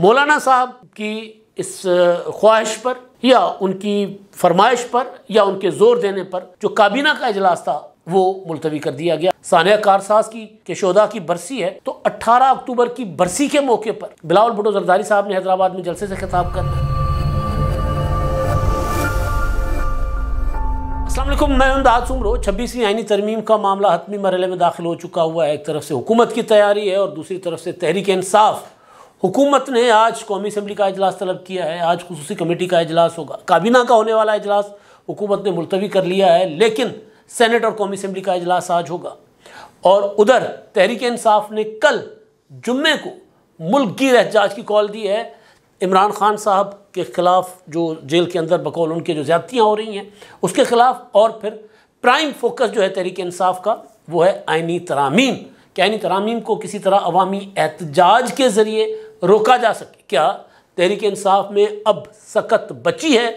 मौलाना साहब की इस ख्वाहिश पर या उनकी फरमाइश पर या उनके जोर देने पर जो काबीना का इजलास था वो मुलतवी कर दिया गया सानिया कारसाज की केशोदा की बरसी है तो 18 अक्टूबर की बरसी के मौके पर बिलावल भुटो जरदारी साहब ने हैदराबाद में जलसे से खिताब करना असलम मैं अंदाज सुमरो छब्बीसवीं आइनी तरमीम का मामला हतमी मरहले में दाखिल हो चुका हुआ है एक तरफ से हुकूमत की तैयारी है और दूसरी तरफ से तहरीक इंसाफ हुकूमत ने आज कौमी असम्बली का अजलास तलब किया है आज खसूसी कमेटी का अजलास होगा काबीना का होने वाला अजलास हुकूमत ने मुलतवी कर लिया है लेकिन सेनेट और कौमी असम्बली का अजलास आज होगा और उधर तहरीक इंसाफ ने कल जुम्मे को मुल्क की एहजाज की कॉल दी है इमरान खान साहब के ख़िलाफ़ जो जेल के अंदर बकौल उनके जो ज़्यादतियाँ हो रही हैं उसके ख़िलाफ़ और फिर प्राइम फोकस जो है तहरीक इंसाफ का वो है आइनी तरामीम के आइनी तरामीम को किसी तरह अवामी एहतजाज के ज़रिए रोका जा सके क्या तहरीक इंसाफ में अब सख्त बची है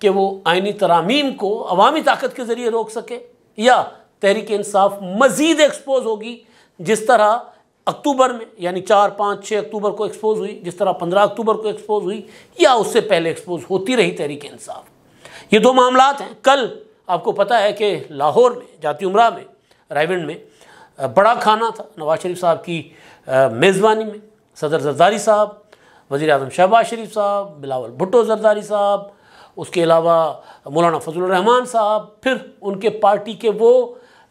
कि वो आइनी तरामीम को अवामी ताकत के ज़रिए रोक सके या तहरीक इंसाफ मज़ीद एक्सपोज होगी जिस तरह अक्टूबर में यानी चार पाँच छः अक्टूबर को एक्सपोज हुई जिस तरह पंद्रह अक्टूबर को एक्सपोज हुई या उससे पहले एक्सपोज होती रही तहरीक इंसाफ ये दो मामला हैं कल आपको पता है कि लाहौर में जाती उमरा में रायविंड में बड़ा खाना था नवाज शरीफ साहब की मेज़बानी में सदर जरदारी साहब वज़ी अजम शहबाज शरीफ साहब बिलावल भुट्टो जरदारी साहब उसके अलावा मौलाना फजलरहमान साहब फिर उनके पार्टी के वो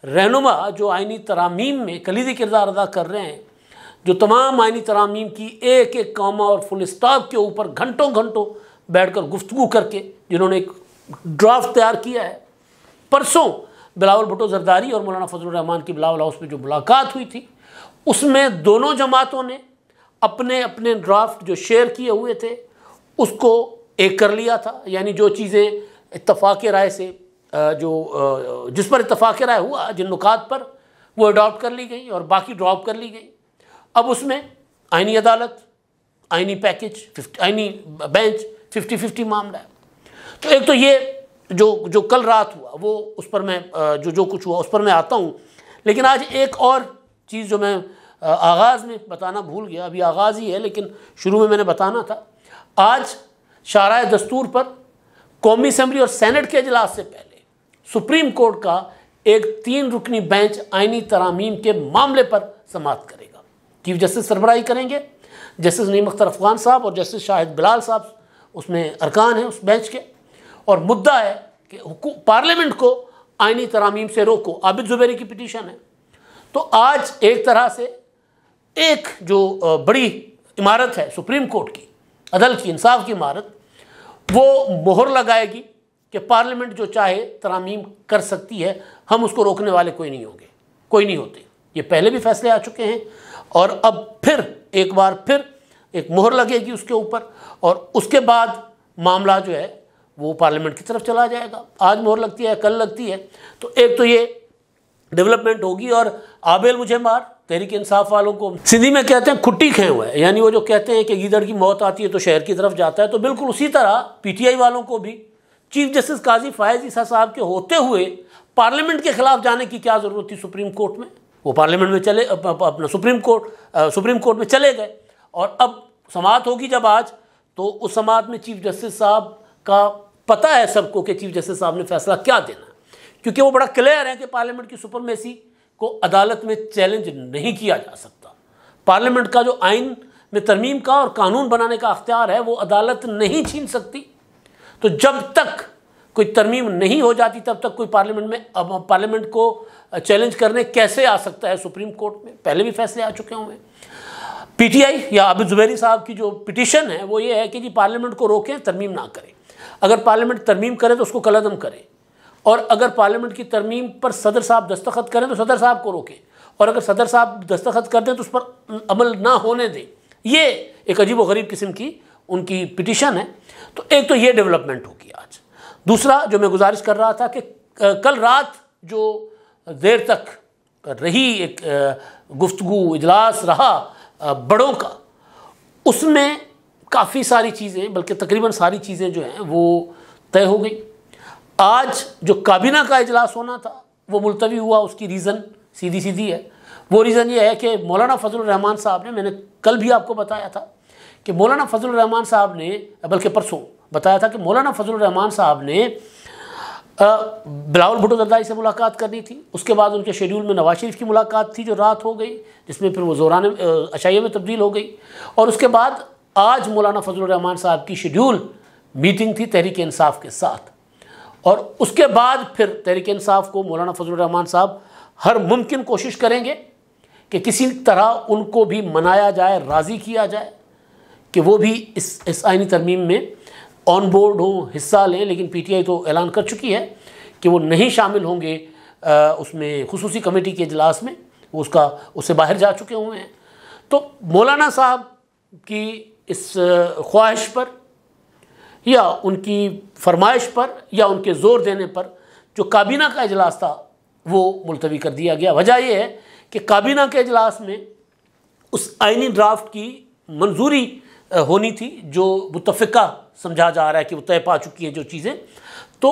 रहनुमा जो आइनी तरामीम में कलीदी किरदार अदा कर रहे हैं जो तमाम आइनी तरामीम की एक एक कामा और फुल स्टाफ के ऊपर घंटों घंटों बैठ कर गुफ्तु करके जिन्होंने एक ड्राफ्ट तैयार किया है परसों बिलावल भुटो जरदारी और मौलाना फजल रहमान की बिलावल हाउस में जो मुलाकात हुई थी उसमें दोनों जमातों ने अपने अपने ड्राफ्ट जो शेयर किए हुए थे उसको एक कर लिया था यानी जो चीज़ें इतफाक़ राय से जो जिस पर इतफाक़ राय हुआ जिन नुकात पर वो अडॉप्ट कर ली गई और बाकी ड्रॉप कर ली गई अब उसमें आइनी अदालत आइनी पैकेज आइनी बेंच फिफ्टी फिफ्टी मामला है तो एक तो ये जो जो कल रात हुआ वो उस पर मैं जो जो कुछ हुआ उस पर मैं आता हूँ लेकिन आज एक और चीज़ जो मैं आगाज़ में बताना भूल गया अभी आगाज़ ही है लेकिन शुरू में मैंने बताना था आज शारा दस्तूर पर कौमी असम्बली और सैनट के अजलास से पहले सुप्रीम कोर्ट का एक तीन रुकनी बेंच आइनी तरामीम के मामले पर समाप्त करेगा चीफ जस्टिस सरबराही करेंगे जस्टिस नीम अख्तर अफगान साहब और जस्टिस शाहिद बिलाल साहब उसमें अरकान हैं उस बेंच के और मुद्दा है कि पार्लियामेंट को आइनी तरामीम से रोको आबिद जुबेरी की पिटीशन है तो आज एक तरह से एक जो बड़ी इमारत है सुप्रीम कोर्ट की अदल की इंसाफ की इमारत वो मोहर लगाएगी कि पार्लियामेंट जो चाहे तरामीम कर सकती है हम उसको रोकने वाले कोई नहीं होंगे कोई नहीं होते ये पहले भी फैसले आ चुके हैं और अब फिर एक बार फिर एक मोहर लगेगी उसके ऊपर और उसके बाद मामला जो है वो पार्लियामेंट की तरफ चला जाएगा आज मोहर लगती है कल लगती है तो एक तो ये डेवलपमेंट होगी और आबेल मुझे मार तहरीक इंसाफ वालों को सिंधी में कहते हैं खुट्टी खे हुआ है यानी वो जो कहते हैं कि गीदड़ की मौत आती है तो शहर की तरफ जाता है तो बिल्कुल उसी तरह पीटीआई वालों को भी चीफ जस्टिस काजी फायज ईसा साहब के होते हुए पार्लियामेंट के खिलाफ जाने की क्या ज़रूरत थी सुप्रीम कोर्ट में वो पार्लियामेंट में चले अपना सुप्रीम कोर्ट सुप्रीम कोर्ट में चले गए और अब समात होगी जब आज तो उस समात में चीफ जस्टिस साहब का पता है सबको कि चीफ जस्टिस साहब ने फैसला क्या देना क्योंकि वो बड़ा क्लियर है कि पार्लियामेंट की सुपरमेसी को अदालत में चैलेंज नहीं किया जा सकता पार्लियामेंट का जो आइन में तरमीम का और कानून बनाने का अख्तियार है वो अदालत नहीं छीन सकती तो जब तक कोई तरमीम नहीं हो जाती तब तक कोई पार्लियामेंट में पार्लियामेंट को चैलेंज करने कैसे आ सकता है सुप्रीम कोर्ट में पहले भी फैसले आ चुके होंगे पीटीआई या आबिद जुबैरी साहब की जो पिटिशन है वो ये है कि जी पार्लियामेंट को रोकें तरमीम ना करें अगर पार्लियामेंट तरमीम करे तो उसको कलदम करें और अगर पार्लियामेंट की तरमीम पर सदर साहब दस्तखत करें तो सदर साहब को रोकें और अगर सदर साहब दस्तखत कर दें तो उस पर अमल ना होने दें ये एक अजीब गरीब किस्म की उनकी पिटिशन है तो एक तो ये डेवलपमेंट होगी आज दूसरा जो मैं गुजारिश कर रहा था कि कल रात जो देर तक रही एक गुफ्तु इजलास रहा बड़ों का उसमें काफ़ी सारी चीज़ें बल्कि तकरीबन सारी चीज़ें जो हैं वो तय हो गई आज जो काबीना का इजलास होना था वो मुलतवी हुआ उसकी रीज़न सीधी सीधी है वो रीज़न ये है कि मौलाना फजल रहमान साहब ने मैंने कल भी आपको बताया था कि मौलाना फजल रहमान साहब ने बल्कि परसों बताया था कि मौलाना फजल रहमान साहब ने बिलावल भुटो दरदारी से मुलाकात करनी थी उसके बाद उनके शेड्यूल में नवाज शरीफ की मुलाकात थी जो रात हो गई जिसमें फिर वो जोरान अशाइये में तब्दील हो गई और उसके बाद आज मौलाना फजल रहमान साहब की शेड्यूल मीटिंग थी तहरीक इंसाफ के साथ और उसके बाद फिर तहरीक इंसाफ को मौलाना फजलरहमान साहब हर मुमकिन कोशिश करेंगे कि किसी तरह उनको भी मनाया जाए राज़ी किया जाए कि वो भी इस इस आइनी तरमीम में ऑन बोर्ड हों हिस्सा लें लेकिन पीटीआई तो ऐलान कर चुकी है कि वो नहीं शामिल होंगे आ, उसमें खसूस कमेटी के इजलास में वो उसका उससे बाहर जा चुके हुए हैं तो मौलाना साहब की इस ख्वाहिश पर या उनकी फरमाइश पर या उनके ज़ोर देने पर जो काबीना का अजलास था वो मुलतवी कर दिया गया वजह यह है कि काबीना के अजलास में उस आइनी ड्राफ्ट की मंजूरी होनी थी जो मुतफ़ा समझा जा रहा है कि वो तय पा चुकी हैं जो चीज़ें तो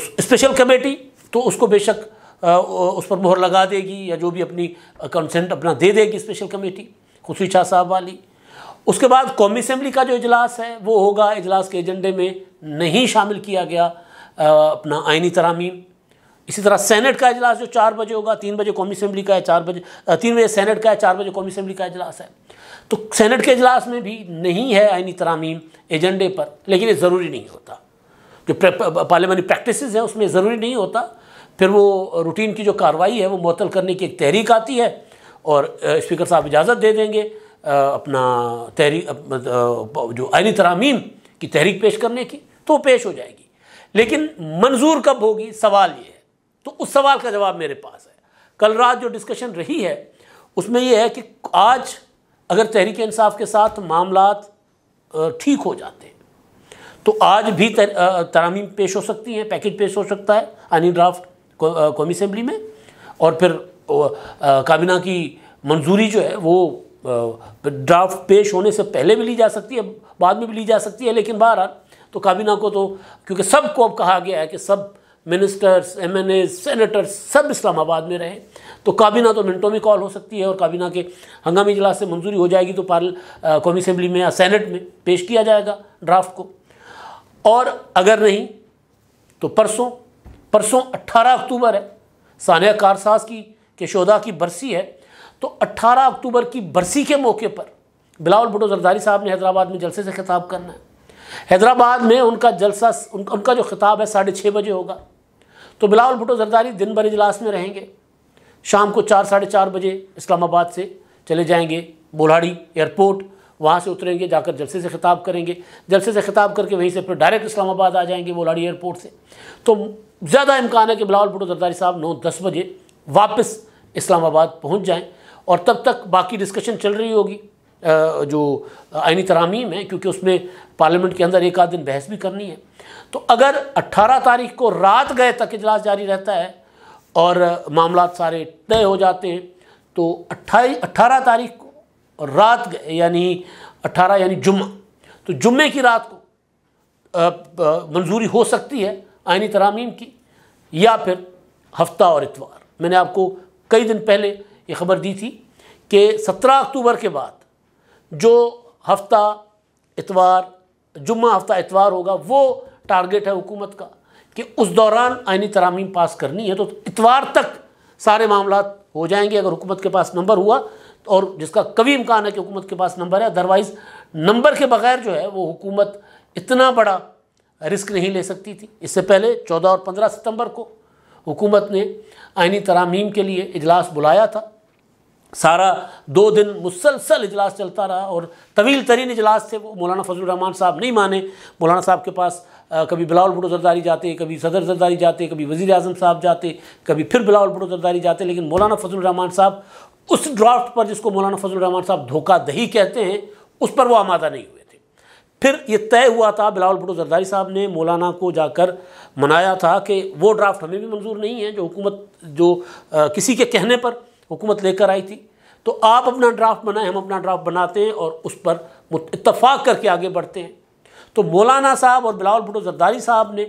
स्पेशल कमेटी तो उसको बेशक उस पर मोहर लगा देगी या जो भी अपनी कंसेंट अपना दे देगी स्पेशल कमेटी खुशी शाह साहब वाली उसके बाद कौमी असम्बली का जो इजलास है वो होगा इजलास के एजेंडे में नहीं शामिल किया गया अपना आइनी तरामीम इसी तरह सेनेट का इजलास जो चार बजे होगा तीन बजे कौमी असम्बली का है चार बजे तीन बजे सेनेट का है चार बजे कौमी असम्बली का इजलास है तो सेनेट के अजलास में भी नहीं है आइनी तरामीम एजेंडे पर लेकिन ये ज़रूरी नहीं होता जो पार्लियामानी प्रैक्टिस हैं उसमें ज़रूरी नहीं होता फिर वो रूटीन की जो कार्रवाई है वो मअतल करने की एक तहरीक आती है और स्पीकर साहब इजाज़त दे देंगे अपना तहरी जो आइनी तरामीम की तहरीक पेश करने की तो पेश हो जाएगी लेकिन मंजूर कब होगी सवाल ये है तो उस सवाल का जवाब मेरे पास है कल रात जो डिस्कशन रही है उसमें यह है कि आज अगर तहरीक इंसाफ के साथ मामला ठीक हो जाते हैं तो आज भी तरामीम पेश हो सकती हैं पैकेज पेश हो सकता है आनी ड्राफ्ट कौमी असम्बली में और फिर काबिना की मंजूरी जो है वो ड्राफ्ट पेश होने से पहले भी ली जा सकती है बाद में भी ली जा सकती है लेकिन बहरहाल तो काबीना को तो क्योंकि सबको अब कहा गया है कि सब ministers M N As senators सब इस्लामाबाद में रहे तो काबीना तो मिनटों में कॉल हो सकती है और काबीना के हंगामी इजलास से मंजूरी हो जाएगी तो पार्ल कौमी असम्बली में या सेनेट में पेश किया जाएगा ड्राफ्ट को और अगर नहीं तो परसों परसों 18 अक्टूबर है सानिया कारसाज की के शोदा की बरसी है तो 18 अक्टूबर की बरसी के मौके पर बिलावल भुटो जरदारी साहब ने हैदराबाद में जलसे से खिताब करना है हैदराबाद में उनका जलसा उन, उनका जो खिताब है साढ़े छः बजे होगा तो बिलावल भुटो जरदारी दिन भर इजलास में रहेंगे शाम को चार साढ़े चार बजे इस्लामाबाद से चले जाएंगे बोलाड़ी एयरपोर्ट वहाँ से उतरेंगे जाकर जलसे से खिताब करेंगे जलसे से खिताब करके वहीं से फिर डायरेक्ट इस्लामाबाद आ जाएंगे बोलाड़ी एयरपोर्ट से तो ज़्यादा इम्कान है कि बिलावल भुटो जरदारी साहब नौ दस बजे वापस इस्लामाबाद पहुँच जाएँ और तब तक बाकी डिस्कशन चल रही होगी जो आइनी तरामीम है क्योंकि उसमें पार्लियामेंट के अंदर एक आध दिन बहस भी करनी है तो अगर 18 तारीख को रात गए तक इजलास जारी रहता है और मामला सारे तय हो जाते हैं तो अट्ठाई अट्ठारह तारीख को रात गए यानी अट्ठारह यानी जुम्मा तो जुम्मे की रात को मंजूरी हो सकती है आइनी तरामीम की या फिर हफ्ता और इतवार मैंने आपको कई दिन पहले ये खबर दी थी कि 17 अक्टूबर के बाद जो हफ्ता इतवार जुम्मा हफ्ता इतवार होगा वो टारगेट है हुकूमत का कि उस दौरान आइनी तरामीम पास करनी है तो इतवार तक सारे मामला हो जाएंगे अगर हुकूमत के पास नंबर हुआ और जिसका कभी इम्कान है कि हुकूमत के पास नंबर है अदरवाइज़ नंबर के बगैर जो है वो हुकूमत इतना बड़ा रिस्क नहीं ले सकती थी इससे पहले 14 और 15 सितंबर को हुकूमत ने आइनी तरामीम के लिए इजलास बुलाया था सारा दो दिन मुसलसल इजलास चलता रहा और तवील तरीन इजलास थे वो मौलाना फजल रहमान साहब नहीं माने मौलाना साहब के पास आ, कभी बिलावल भुटो जरदारी जाते कभी सदर जरदारी जाते कभी वज़ी अजम साहब जाते कभी फिर बिलावल भुटो जरदारी जाते लेकिन मौलाना फजल रहमान साहब उस ड्राफ्ट पर जिसको मौलाना फजल रहमान साहब दही कहते हैं उस पर वो आमादा नहीं हुए थे फिर ये तय हुआ था बिलावल भुटो जरदारी साहब ने मौलाना को जाकर मनाया था कि वो ड्राफ्ट हमें भी मंजूर नहीं है जो हुकूमत जो किसी के कहने पर हुकूमत लेकर आई थी तो आप अपना ड्राफ्ट बनाएं हम अपना ड्राफ्ट बनाते हैं और उस पर इतफाक़ करके आगे बढ़ते हैं तो मौलाना साहब और बिलावल भुटो जरदारी साहब ने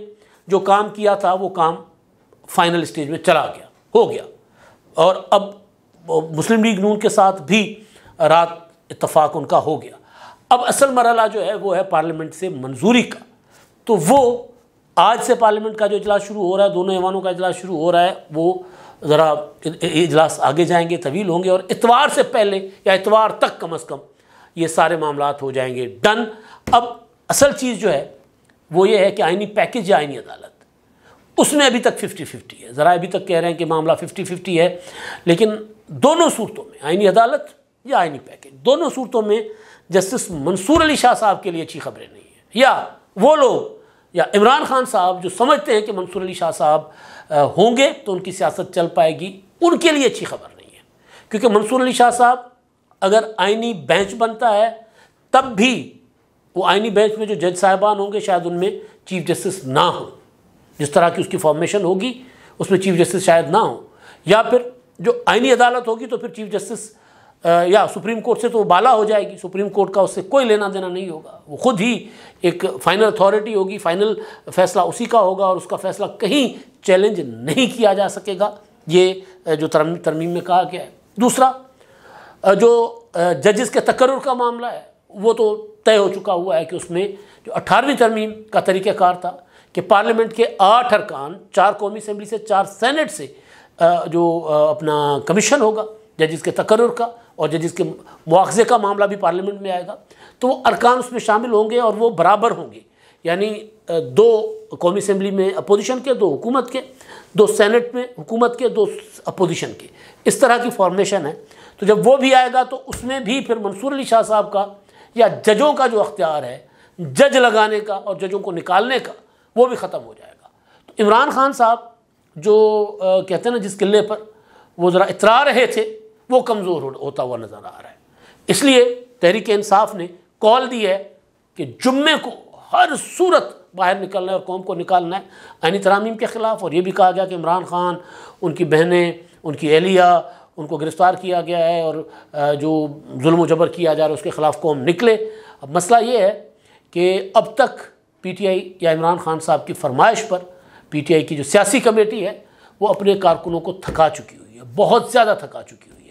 जो काम किया था वो काम फाइनल स्टेज में चला गया हो गया और अब मुस्लिम लीग नून के साथ भी रात इतफाक़ उनका हो गया अब असल मरला जो है वो है पार्लियामेंट से मंजूरी का तो वो आज से पार्लियामेंट का जो इजलास शुरू हो रहा है दोनों ऐवानों का इजलास शुरू हो रहा है वो ज़रा इजलास आगे जाएंगे तवील होंगे और इतवार से पहले या इतवार तक कम अज़ कम ये सारे मामला हो जाएंगे डन अब असल चीज़ जो है वो ये है कि आइनी पैकेज या आइनी अदालत उसमें अभी तक फिफ्टी फिफ्टी है ज़रा अभी तक कह रहे हैं कि मामला फिफ्टी फिफ्टी है लेकिन दोनों सूरतों में आइनी अदालत या आइनी पैकेज दोनों सूरतों में जस्टिस मंसूर अली शाह साहब के लिए अच्छी खबरें नहीं है या वो लोग या इमरान खान साहब जो समझते हैं कि मंसूर अली शाह साहब होंगे तो उनकी सियासत चल पाएगी उनके लिए अच्छी खबर नहीं है क्योंकि मंसूर अली शाह साहब अगर आइनी बेंच बनता है तब भी वो आइनी बेंच में जो जज साहबान होंगे शायद उनमें चीफ जस्टिस ना हो जिस तरह की उसकी फॉर्मेशन होगी उसमें चीफ जस्टिस शायद ना हो या फिर जो आइनी अदालत होगी तो फिर चीफ जस्टिस या सुप्रीम कोर्ट से तो वो बाला हो जाएगी सुप्रीम कोर्ट का उससे कोई लेना देना नहीं होगा वो खुद ही एक फाइनल अथॉरिटी होगी फाइनल फैसला उसी का होगा और उसका फैसला कहीं चैलेंज नहीं किया जा सकेगा ये जो तर तरमीम में कहा गया है दूसरा जो जजेस के तकर्र का मामला है वो तो तय हो चुका हुआ है कि उसमें जो अट्ठारहवीं तरमीम का तरीक़ाकार था कि पार्लियामेंट के आठ अरकान चार कौमी असम्बली से चार सेनेट से जो अपना कमीशन होगा जजिस के तकर का और जजिस के मुआवजे का मामला भी पार्लियामेंट में आएगा तो वो अरकान उसमें शामिल होंगे और वो बराबर होंगे यानी दो कौमी असम्बली में अपोजिशन के दो हुकूमत के दो सेनेट में हुकूमत के दो अपोजिशन के इस तरह की फॉर्मेशन है तो जब वो भी आएगा तो उसमें भी फिर मंसूर अली शाह साहब का या जजों का जो अख्तियार है जज लगाने का और जजों को निकालने का वो भी ख़त्म हो जाएगा तो इमरान खान साहब जो आ, कहते हैं ना जिस किले पर वो ज़रा इतरा रहे थे वो कमज़ोर होता हुआ नज़र आ रहा है इसलिए तहरीक इंसाफ ने कॉल दी है कि जुम्मे को हर सूरत बाहर निकलना है और कौम को निकालना है आनी तरामीम के ख़िलाफ़ और ये भी कहा गया कि इमरान खान उनकी बहनें उनकी एहलिया उनको गिरफ़्तार किया गया है और जो जुल्म जबर किया जा रहा है उसके ख़िलाफ़ कौम निकले अब मसला ये है कि अब तक पी टी आई या इमरान खान साहब की फरमाइश पर पी टी आई की जो सियासी कमेटी है वो अपने कारकुनों को थका चुकी हुई है बहुत ज़्यादा थका चुकी हुई है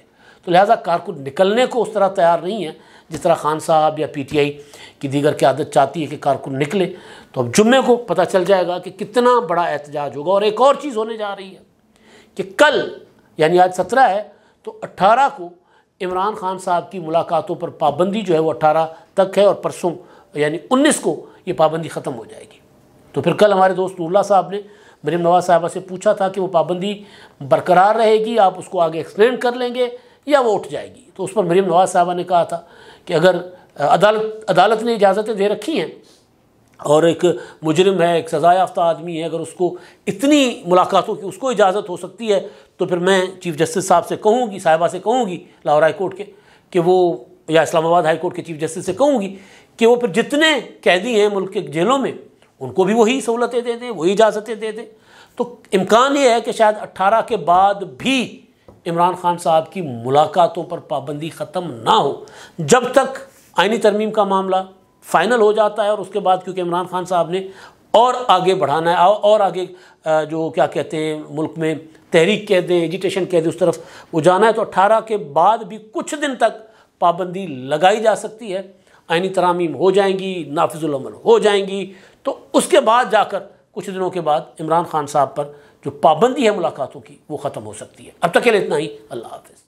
तो लिहाजा कारकुन निकलने को उस तरह तैयार नहीं है जिस तरह खान साहब या पी टी आई की दीगर की आदत चाहती है कि कारकुन निकले तो अब जुम्मे को पता चल जाएगा कि कितना बड़ा एहतजाज होगा और एक और चीज़ होने जा रही है कि कल यानी आज सत्रह है तो अट्ठारह को इमरान खान साहब की मुलाकातों पर पाबंदी जो है वो अट्ठारह तक है और परसों यानी उन्नीस को ये पाबंदी ख़त्म हो जाएगी तो फिर कल हमारे दोस्त नूरला साहब ने मरीम नवाज साहबा से पूछा था कि वो पाबंदी बरकरार रहेगी आप उसको आगे एक्सप्लेन कर लेंगे या वो उठ जाएगी तो उस पर मरीम नवाज साहबा ने कहा था कि अगर अदालत अदालत ने इजाज़तें दे रखी हैं और एक मुजरम है एक सज़ा याफ्ता आदमी है अगर उसको इतनी मुलाकातों की उसको इजाज़त हो सकती है तो फिर मैं चीफ़ जस्टिस साहब से कहूँगी साहिबा से कहूँगी लाहौर हाई कोर्ट के कि वो या इस्लामाबाद हाई कोर्ट के चीफ़ जस्टिस से कहूँगी कि वो फिर जितने कैदी हैं मुल्क के जेलों में उनको भी वही सहूलतें दे दें वही इजाज़तें दे दें तो इम्कान ये है कि शायद अट्ठारह के बाद भी इमरान खान साहब की मुलाकातों पर पाबंदी ख़त्म ना हो जब तक आइनी तरमीम का मामला फाइनल हो जाता है और उसके बाद क्योंकि इमरान खान साहब ने और आगे बढ़ाना है और आगे जो क्या कहते हैं मुल्क में तहरीक कह दें एजिटेशन कह दें उस तरफ वो जाना है तो अट्ठारह के बाद भी कुछ दिन तक पाबंदी लगाई जा सकती है आइनी तरामीम हो जाएंगी नाफिजुलमल हो जाएंगी तो उसके बाद जाकर कुछ दिनों के बाद इमरान खान साहब पर जो पाबंदी है मुलाकातों की वो ख़त्म हो सकती है अब तक के लिए इतना ही अल्लाह हाफिज़